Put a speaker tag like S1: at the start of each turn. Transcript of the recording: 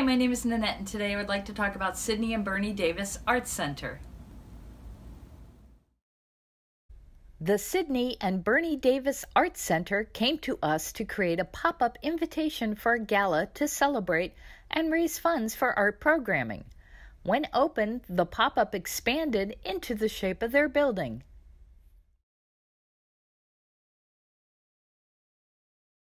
S1: Hi, my name is Nanette and today I would like to talk about Sydney and Bernie Davis Arts Center.
S2: The Sydney and Bernie Davis Arts Center came to us to create a pop up invitation for a gala to celebrate and raise funds for art programming. When opened, the pop up expanded into the shape of their building.